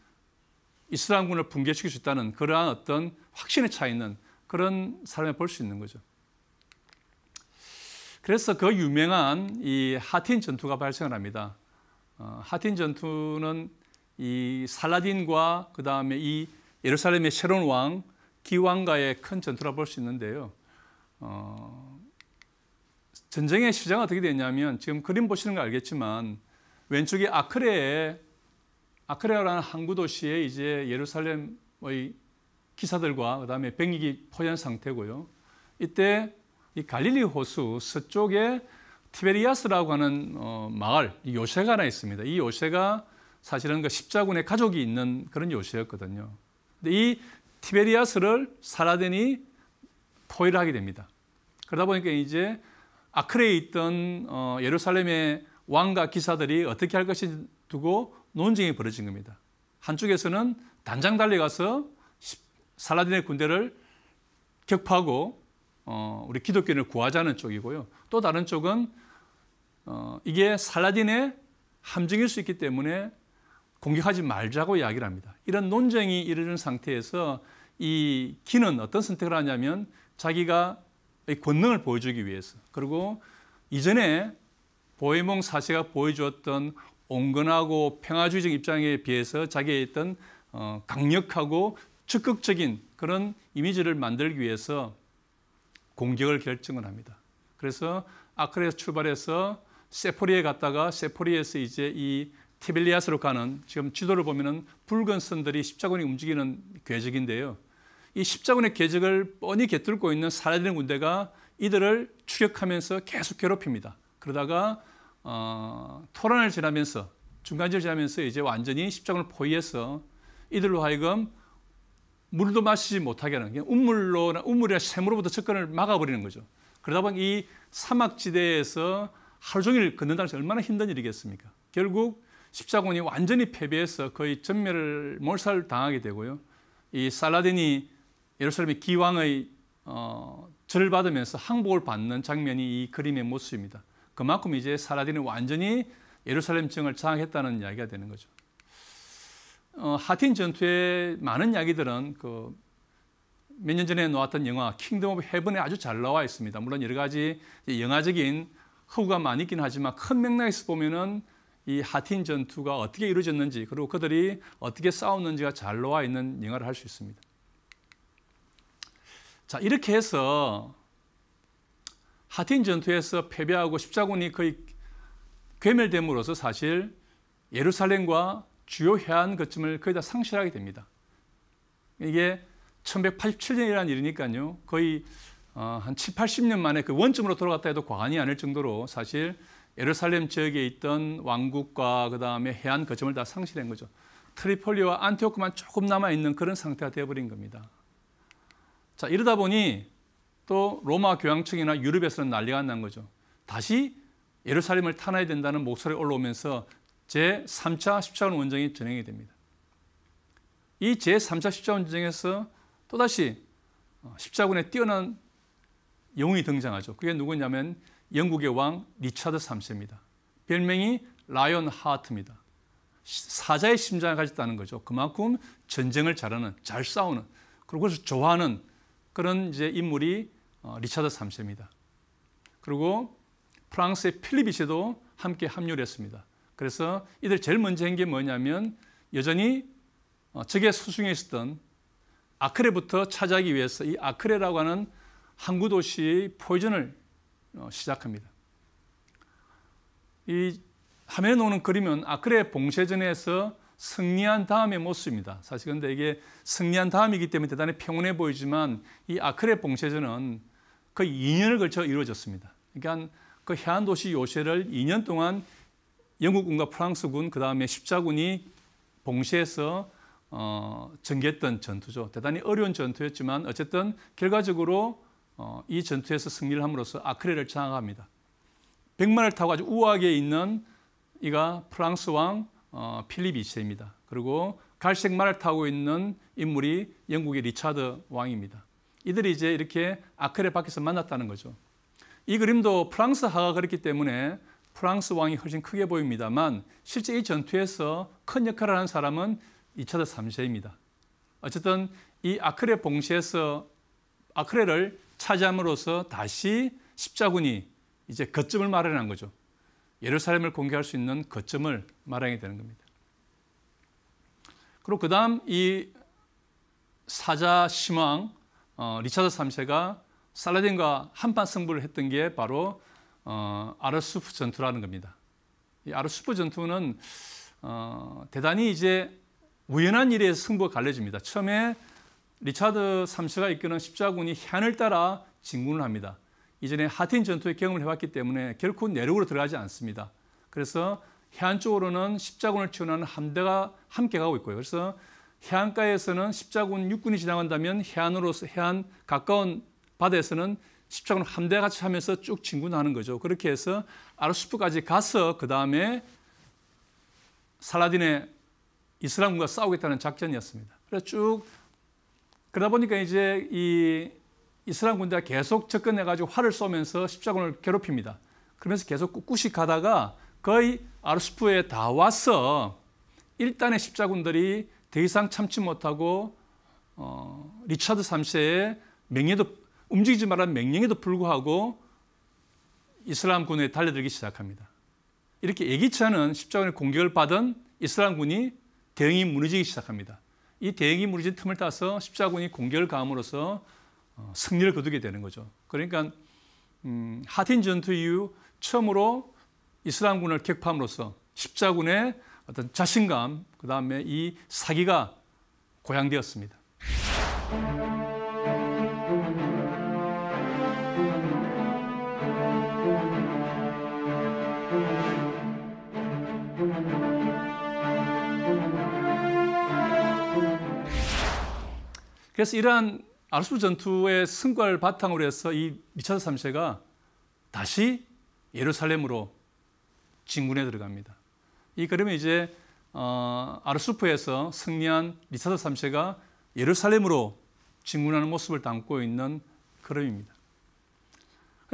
Speaker 1: 이슬람군을 붕괴시킬 수 있다는 그러한 어떤 확신에 차 있는 그런 사람을 볼 수 있는 거죠. 그래서 그 유명한 이 하틴 전투가 발생을 합니다. 어, 하틴 전투는 이 살라딘과 그 다음에 이 예루살렘의 새로운 왕 기왕과의 큰 전투라 볼 수 있는데요. 어, 전쟁의 시장 어떻게 되냐면 지금 그림 보시는 거 알겠지만 왼쪽에 아크레에 아크레라는 항구 도시에 이제 예루살렘의 기사들과 그다음에 병력이 포위 상태고요. 이때 이 갈릴리 호수 서쪽에 티베리아스라고 하는 어, 마을 요새가 하나 있습니다. 이 요새가 사실은 그 십자군의 가족이 있는 그런 요새였거든요. 근데 이 티베리아스를 사라덴이 포위를 하게 됩니다. 그러다 보니까 이제 아크레에 있던 어, 예루살렘의 왕과 기사들이 어떻게 할 것인지 두고 논쟁이 벌어진 겁니다. 한쪽에서는 단장 달려가서 살라딘의 군대를 격파하고 어, 우리 기독교인을 구하자는 쪽이고요. 또 다른 쪽은 어, 이게 살라딘의 함정일 수 있기 때문에 공격하지 말자고 이야기를 합니다. 이런 논쟁이 이르는 상태에서 이 기는 어떤 선택을 하냐면 자기가 권능을 보여주기 위해서 그리고 이전에 보이몽 사세가 보여주었던 온건하고 평화주의적 입장에 비해서 자기의 있던 어, 강력하고 적극적인 그런 이미지를 만들기 위해서 공격을 결정을 합니다. 그래서 아크레스 출발해서 세포리에 갔다가 세포리에서 이제 이 티빌리아스로 가는 지금 지도를 보면은 붉은 선들이 십자군이 움직이는 궤적인데요. 이 십자군의 궤적을 뻔히 꿰뚫고 있는 사라지는 군대가 이들을 추격하면서 계속 괴롭힙니다. 그러다가 어, 토란을 지나면서 중간지를 지나면서 이제 완전히 십자군을 포위해서 이들로 하여금 물도 마시지 못하게 하는 게우물로나우물이나 샘으로부터 접근을 막아버리는 거죠. 그러다 보니 이 사막지대에서 하루 종일 걷는다는 것이 얼마나 힘든 일이겠습니까? 결국 십자군이 완전히 패배해서 거의 전멸을 몰살 당하게 되고요. 이 살라딘이 예루살렘의 기왕의 어, 절을 받으면서 항복을 받는 장면이 이 그림의 모습입니다. 그만큼 이제 살라딘이 완전히 예루살렘 증을 장악했다는 이야기가 되는 거죠. 어, 하틴 전투의 많은 이야기들은 그몇년 전에 놓았던 영화 킹덤 오브 헤븐에 아주 잘 나와 있습니다. 물론 여러 가지 영화적인 허구가 많이 있긴 하지만 큰 맥락에서 보면은 이 하틴 전투가 어떻게 이루어졌는지 그리고 그들이 어떻게 싸웠는지가 잘 나와 있는 영화를 할 수 있습니다. 자 이렇게 해서 하틴 전투에서 패배하고 십자군이 거의 괴멸됨으로써 사실 예루살렘과 주요 해안 거점을 거의 다 상실하게 됩니다. 이게 1187년이라는 일이니까요. 거의 어, 한 7, 80년 만에 그 원점으로 돌아갔다 해도 과언이 아닐 정도로 사실 예루살렘 지역에 있던 왕국과 그다음에 해안 거점을 다 상실한 거죠. 트리폴리와 안티오크만 조금 남아 있는 그런 상태가 되어 버린 겁니다. 자, 이러다 보니 또 로마 교황청이나 유럽에서는 난리가 난 거죠. 다시 예루살렘을 탄압야 된다는 목소리 올라오면서 제3차 십자군 원정이 진행이 됩니다. 이 제3차 십자군 전쟁에서 또다시 어, 십자군에 뛰어난 영웅이 등장하죠. 그게 누구냐면 영국의 왕 리차드 3세입니다. 별명이 라이언 하트입니다. 사자의 심장을 가졌다는 거죠. 그만큼 전쟁을 잘하는, 잘 싸우는, 그리고 그것을 좋아하는 그런 이제 인물이 어, 리차드 3세입니다. 그리고 프랑스의 필리비체도 함께 합류를 했습니다. 그래서 이들 제일 먼저 한 게 뭐냐면 여전히 어, 적의 수중에 있었던 아크레부터 찾아기 위해서 이 아크레라고 하는 항구 도시의 포전을 어, 시작합니다. 이 화면에 나오는 그림은 아크레 봉쇄전에서 승리한 다음의 모습입니다. 사실 근데 이게 승리한 다음이기 때문에 대단히 평온해 보이지만 이 아크레 봉쇄전은 그의 2년을 걸쳐 이루어졌습니다. 그러니까 그 해안 도시 요새를 2년 동안 영국군과 프랑스군 그다음에 십자군이 봉쇄해서 어, 전개했던 전투죠. 대단히 어려운 전투였지만 어쨌든 결과적으로 어, 이 전투에서 승리를 함으로써 아크레를 장악합니다. 백마를 타고 아주 우아하게 있는 이가 프랑스 왕 어, 필립 2세입니다. 그리고 갈색 말을 타고 있는 인물이 영국의 리차드 왕입니다. 이들이 이제 이렇게 아크레 밖에서 만났다는 거죠. 이 그림도 프랑스 하가 그렇기 때문에 프랑스 왕이 훨씬 크게 보입니다만 실제 이 전투에서 큰 역할을 한 사람은 2차대 3세입니다. 어쨌든 이 아크레 봉쇄에서 아크레를 차지함으로써 다시 십자군이 이제 거점을 마련한 거죠. 예루살렘을 공개할 수 있는 거점을 마련하게 되는 겁니다. 그리고 그 다음 이 사자 심왕 어, 리차드 3세가 살라딘과 한판 승부를 했던 게 바로 어, 아르수프 전투라는 겁니다. 이 아르수프 전투는 어, 대단히 이제 우연한 일에 승부가 갈려집니다. 처음에 리차드 3세가 이끄는 십자군이 해안을 따라 진군을 합니다. 이전에 하틴 전투의 경험을 해봤기 때문에 결코 내륙으로 들어가지 않습니다. 그래서 해안 쪽으로는 십자군을 지원는 함대가 함께 가고 있고요. 그래서 해안가에서는 십자군 육군이 지나간다면 해안으로서 해안 가까운 바다에서는 십자군 함대 같이 하면서 쭉 진군하는 거죠. 그렇게 해서 아르수프까지 가서 그 다음에 살라딘의 이슬람군과 싸우겠다는 작전이었습니다. 그래서 쭉 그러다 보니까 이제 이 이슬람 군대가 계속 접근해가지고 활을 쏘면서 십자군을 괴롭힙니다. 그러면서 계속 꿋꿋이 가다가 거의 아르수프에 다 와서 일단의 십자군들이 더 이상 참지 못하고 어, 리차드 3세의 명예도 움직이지 말라는 명령에도 불구하고 이슬람군에 달려들기 시작합니다. 이렇게 예기치 않은 십자군의 공격을 받은 이슬람군이 대응이 무너지기 시작합니다. 이 대응이 무너진 틈을 타서 십자군이 공격을 가으로써 어, 승리를 거두게 되는 거죠. 그러니까 음, 하틴 전투 이후 처음으로 이슬람군을 격파함으로써 십자군의 어떤 자신감, 그 다음에 이 사기가 고양되었습니다. 그래서 이러한 아르수 전투의 승과를 바탕으로 해서 이 미차사 3세가 다시 예루살렘으로 진군에 들어갑니다. 이 그러면 이제 어, 아르수프에서 승리한 리차드 3세가 예루살렘으로 진군하는 모습을 담고 있는 그림입니다.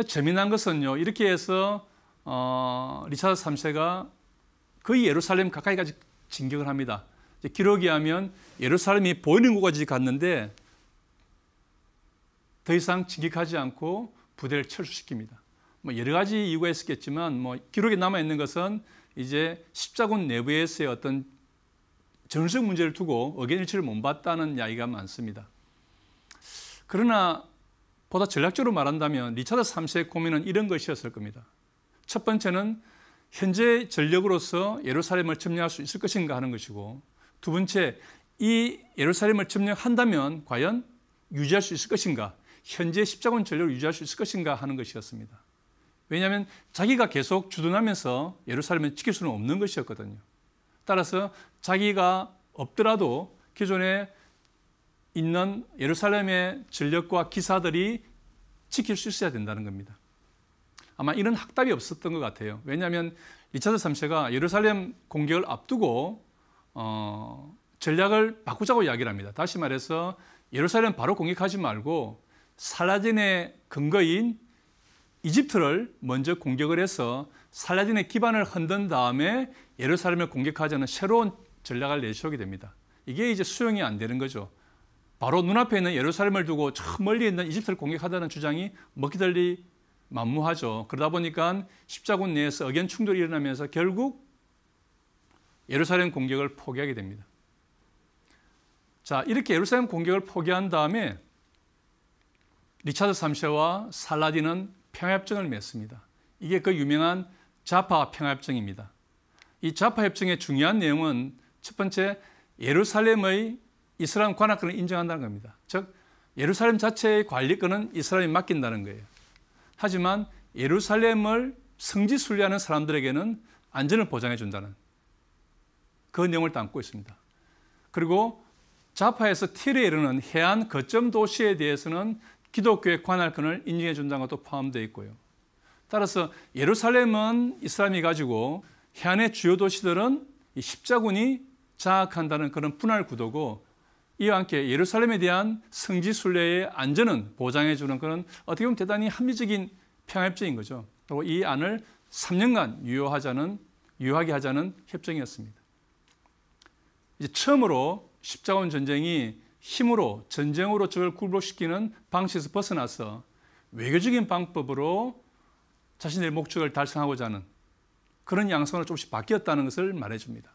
Speaker 1: 재미난 것은요, 이렇게 해서 어, 리차드 3세가 거의 예루살렘 가까이까지 진격을 합니다. 기록에 하면 예루살렘이 보이는 곳까지 갔는데 더 이상 진격하지 않고 부대를 철수시킵니다. 뭐 여러 가지 이유가 있었겠지만 뭐 기록에 남아 있는 것은 이제 십자군 내부에서의 어떤 전술 문제를 두고 의견일치를 못 봤다는 이야기가 많습니다. 그러나 보다 전략적으로 말한다면 리차드 3세의 고민은 이런 것이었을 겁니다. 첫 번째는 현재 전력으로서 예루살렘을 점령할 수 있을 것인가 하는 것이고 두 번째 이 예루살렘을 점령한다면 과연 유지할 수 있을 것인가 현재 십자군 전력을 유지할 수 있을 것인가 하는 것이었습니다. 왜냐하면 자기가 계속 주둔하면서 예루살렘을 지킬 수는 없는 것이었거든요. 따라서 자기가 없더라도 기존에 있는 예루살렘의 전력과 기사들이 지킬 수 있어야 된다는 겁니다. 아마 이런 학답이 없었던 것 같아요. 왜냐하면 2차 대삼세가 예루살렘 공격을 앞두고 어, 전략을 바꾸자고 이야기를 합니다. 다시 말해서 예루살렘 바로 공격하지 말고 살라딘의 근거인 이집트를 먼저 공격을 해서 살라딘의 기반을 흔든 다음에 예루살렘을 공격하자는 새로운 전략을 내세우게 됩니다. 이게 이제 수용이 안 되는 거죠. 바로 눈앞에 있는 예루살렘을 두고 저 멀리 있는 이집트를 공격하자는 주장이 먹히달리 만무하죠. 그러다 보니까 십자군 내에서 의견 충돌이 일어나면서 결국 예루살렘 공격을 포기하게 됩니다. 자, 이렇게 예루살렘 공격을 포기한 다음에 리차드 3세와 살라딘은 평화협정을 맺습니다. 이게 그 유명한 자파 평화협정입니다. 이 자파 협정의 중요한 내용은 첫 번째 예루살렘의 이슬람 관할권을 인정한다는 겁니다. 즉 예루살렘 자체의 관리권은 이슬람이 맡긴다는 거예요. 하지만 예루살렘을 성지 순례하는 사람들에게는 안전을 보장해 준다는 그 내용을 담고 있습니다. 그리고 자파에서 티레 이르는 해안 거점 도시에 대해서는 기독교의 관할권을 인정해 준다는 것도 포함되어 있고요. 따라서 예루살렘은 이슬람이 가지고 해안의 주요 도시들은 십자군이 장악한다는 그런 분할 구도고 이와 함께 예루살렘에 대한 성지 순례의 안전은 보장해 주는 그런 어떻게 보면 대단히 합리적인 평화협인 거죠. 그리고 이 안을 3년간 유효하자는 유효하게 하자는 협정이었습니다. 이제 처음으로 십자군 전쟁이 힘으로 전쟁으로 적을 굴복시키는 방식에서 벗어나서 외교적인 방법으로 자신의 목적을 달성하고자 하는 그런 양성으로 조금씩 바뀌었다는 것을 말해줍니다.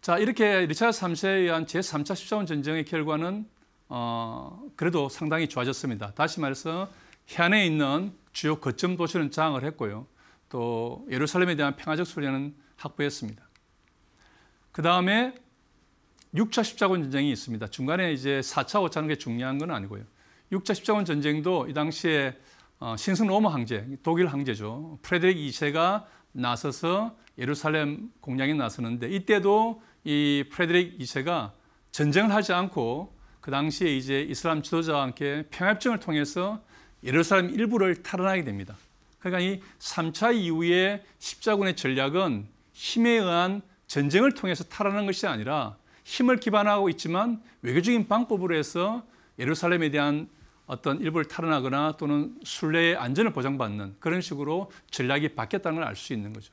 Speaker 1: 자 이렇게 리차드 3세에 의한 제3차 14원 전쟁의 결과는 어, 그래도 상당히 좋아졌습니다. 다시 말해서 해안에 있는 주요 거점 도시는 장악을 했고요. 또 예루살렘에 대한 평화적 수련은 확보했습니다. 그 다음에 6차 십자군 전쟁이 있습니다. 중간에 이제 4차, 5차는 게 중요한 건 아니고요. 6차 십자군 전쟁도 이 당시에 어, 신승 로마 황제, 독일 황제죠. 프레데릭 2세가 나서서 예루살렘 공략에 나서는데 이때도 이 프레데릭 2세가 전쟁을 하지 않고 그 당시에 이제 이슬람 지도자와 함께 평합정을 통해서 예루살렘 일부를 탈환하게 됩니다. 그러니까 이 3차 이후에 십자군의 전략은 힘에 의한 전쟁을 통해서 탈환하는 것이 아니라 힘을 기반하고 있지만 외교적인 방법으로 해서 예루살렘에 대한 어떤 일부를 탈환하거나 또는 순례의 안전을 보장받는 그런 식으로 전략이 바뀌었다는 걸 알 수 있는 거죠.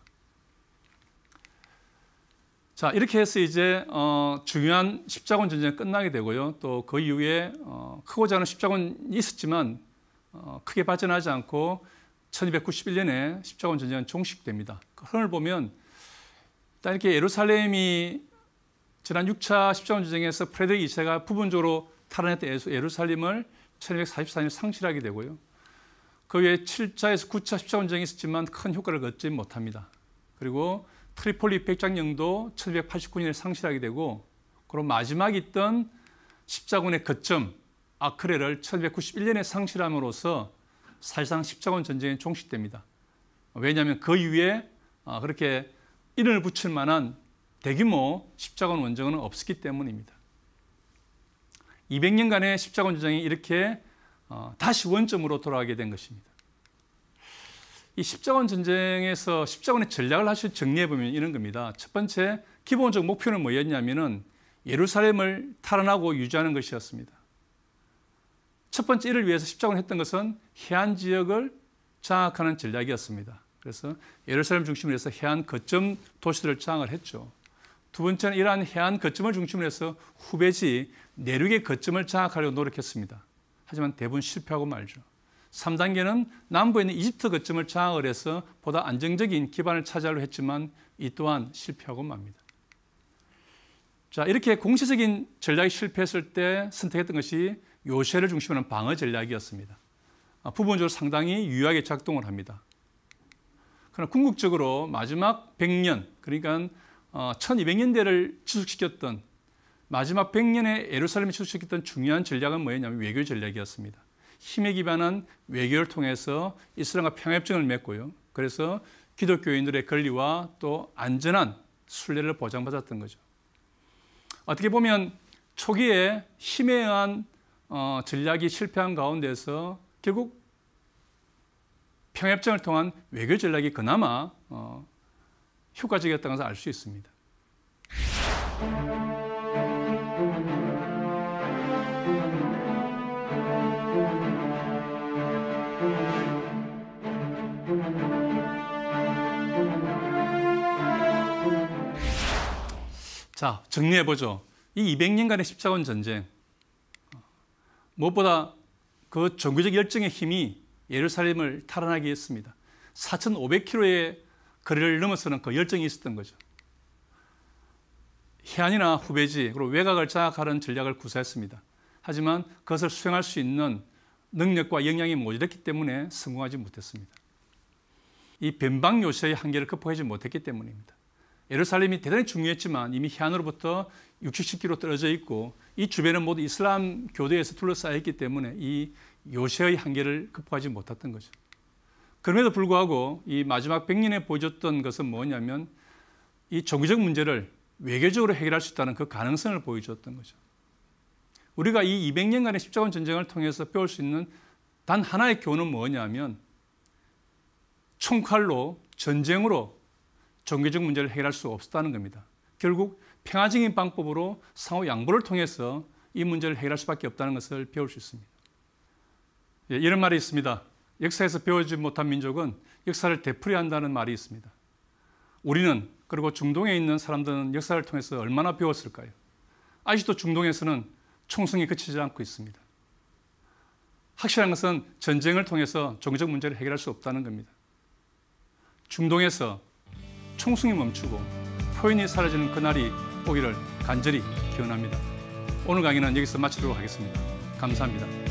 Speaker 1: 자 이렇게 해서 이제 어, 중요한 십자군 전쟁이 끝나게 되고요. 또 그 이후에 어, 크고 작은 십자군이 있었지만 어, 크게 발전하지 않고 1291년에 십자군 전쟁은 종식됩니다. 그 흐름을 보면 일단 이렇게 예루살렘이 지난 6차 십자군 전쟁에서 프레데릭 2세가 부분적으로 탈환했던 예루살렘을 1244년 에 상실하게 되고요. 그 외에 7차에서 9차 십자군 전쟁이 있었지만 큰 효과를 얻지 못합니다. 그리고 트리폴리 백장령도 1289년에 상실하게 되고 그리고 마지막 있던 십자군의 거점 아크레를 1291년에 상실함으로써 사실상 십자군 전쟁이 종식됩니다. 왜냐하면 그 이후에 아, 그렇게 이름을 붙일 만한 대규모 십자군 원정은 없었기 때문입니다. 200년간의 십자군 전쟁이 이렇게 어, 다시 원점으로 돌아가게 된 것입니다. 이 십자군 전쟁에서 십자군의 전략을 사실 정리해 보면 이런 겁니다. 첫 번째 기본적 목표는 뭐였냐면은 예루살렘을 탈환하고 유지하는 것이었습니다. 첫 번째 이를 위해서 십자군 했던 것은 해안 지역을 장악하는 전략이었습니다. 그래서 예루살렘 중심으로 해서 해안 거점 도시들을 장악을 했죠. 두 번째는 이러한 해안 거점을 중심으로 해서 후배지 내륙의 거점을 장악하려고 노력했습니다. 하지만 대부분 실패하고 말죠. 3단계는 남부에 있는 이집트 거점을 장악을 해서 보다 안정적인 기반을 차지하려 했지만 이 또한 실패하고 맙니다. 자, 이렇게 공시적인 전략이 실패했을 때 선택했던 것이 요새를 중심으로 하 방어 전략이었습니다. 아, 부분적으로 상당히 유효하게 작동을 합니다. 그러나 궁극적으로 마지막 100년, 그러니까 1200년대를 어, 지속시켰던 마지막 100년에 예루살렘이 지속시켰던 중요한 전략은 뭐였냐면 외교 전략이었습니다. 힘에 기반한 외교를 통해서 이스라엘과 평화협정을 맺고요. 그래서 기독교인들의 권리와 또 안전한 순례를 보장받았던 거죠. 어떻게 보면 초기에 힘에 의한 어, 전략이 실패한 가운데서 결국 평협정을 통한 외교 전략이 그나마 어, 휴가지겠다는 것을 알 수 있습니다. 자, 정리해보죠. 이 200년간의 십자군 전쟁. 무엇보다 그 종교적 열정의 힘이 예루살렘을 탈환하게 했습니다. 4,500km의 거리를 넘어서는 그 열정이 있었던 거죠. 해안이나 후배지 그리고 외곽을 장악하는 전략을 구사했습니다. 하지만 그것을 수행할 수 있는 능력과 역량이 모자랐기 때문에 성공하지 못했습니다. 이 변방 요새의 한계를 극복하지 못했기 때문입니다. 예루살렘이 대단히 중요했지만 이미 해안으로부터 60, 70km 떨어져 있고 이 주변은 모두 이슬람 교도에서 둘러싸여 있기 때문에 이 요새의 한계를 극복하지 못했던 거죠. 그럼에도 불구하고 이 마지막 100년에 보여줬던 것은 뭐냐면 이 종교적 문제를 외교적으로 해결할 수 있다는 그 가능성을 보여줬던 거죠. 우리가 이 200년간의 십자군 전쟁을 통해서 배울 수 있는 단 하나의 교훈은 뭐냐면 총칼로 전쟁으로 종교적 문제를 해결할 수 없다는 었 겁니다. 결국 평화적인 방법으로 상호 양보를 통해서 이 문제를 해결할 수밖에 없다는 것을 배울 수 있습니다. 예, 이런 말이 있습니다. 역사에서 배우지 못한 민족은 역사를 되풀이한다는 말이 있습니다. 우리는 그리고 중동에 있는 사람들은 역사를 통해서 얼마나 배웠을까요? 아직도 중동에서는 총성이 그치지 않고 있습니다. 확실한 것은 전쟁을 통해서 종교적 문제를 해결할 수 없다는 겁니다. 중동에서 총성이 멈추고 표현이 사라지는 그날이 오기를 간절히 기원합니다. 오늘 강의는 여기서 마치도록 하겠습니다. 감사합니다.